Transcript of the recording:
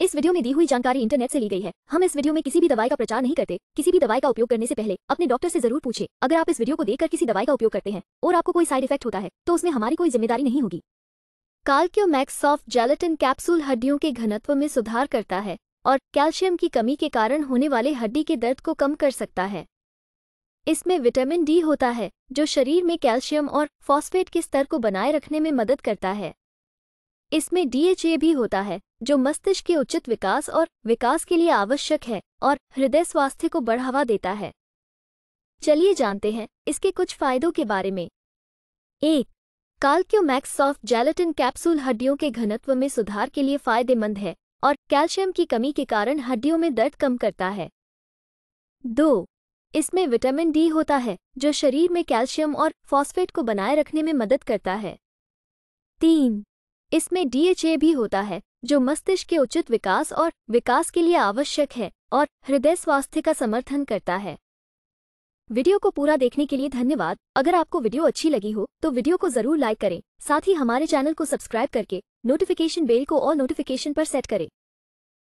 इस वीडियो में दी हुई जानकारी इंटरनेट से ली गई है हम इस वीडियो में किसी भी दवाई का प्रचार नहीं करते किसी भी दवाई का उपयोग करने से पहले अपने डॉक्टर से जरूर पूछे अगर आप इस वीडियो को देखकर किसी दवाई का उपयोग करते हैं और आपको कोई साइड इफेक्ट होता है तो उसमें हमारी कोई जिम्मेदारी नहीं होगी काल्क्यो मैक्स सॉफ्ट जेलेटिन कैप्सूल हड्डियों के घनत्व में सुधार करता है और कैल्शियम की कमी के कारण होने वाले हड्डी के दर्द को कम कर सकता है इसमें विटामिन डी होता है जो शरीर में कैल्शियम और फॉस्फेट के स्तर को बनाए रखने में मदद करता है इसमें डीएचए भी होता है जो मस्तिष्क के उचित विकास और विकास के लिए आवश्यक है और हृदय स्वास्थ्य को बढ़ावा देता है चलिए जानते हैं इसके कुछ फायदों के बारे में एक काल्क्योमैक्स सॉफ्ट जेलेटिन कैप्सूल हड्डियों के घनत्व में सुधार के लिए फायदेमंद है और कैल्शियम की कमी के कारण हड्डियों में दर्द कम करता है दो इसमें विटामिन डी होता है जो शरीर में कैल्शियम और फॉस्फेट को बनाए रखने में मदद करता है तीन इसमें डीएचए भी होता है जो मस्तिष्क के उचित विकास और विकास के लिए आवश्यक है और हृदय स्वास्थ्य का समर्थन करता है वीडियो को पूरा देखने के लिए धन्यवाद अगर आपको वीडियो अच्छी लगी हो तो वीडियो को जरूर लाइक करें साथ ही हमारे चैनल को सब्सक्राइब करके नोटिफिकेशन बेल को और नोटिफिकेशन पर सेट करें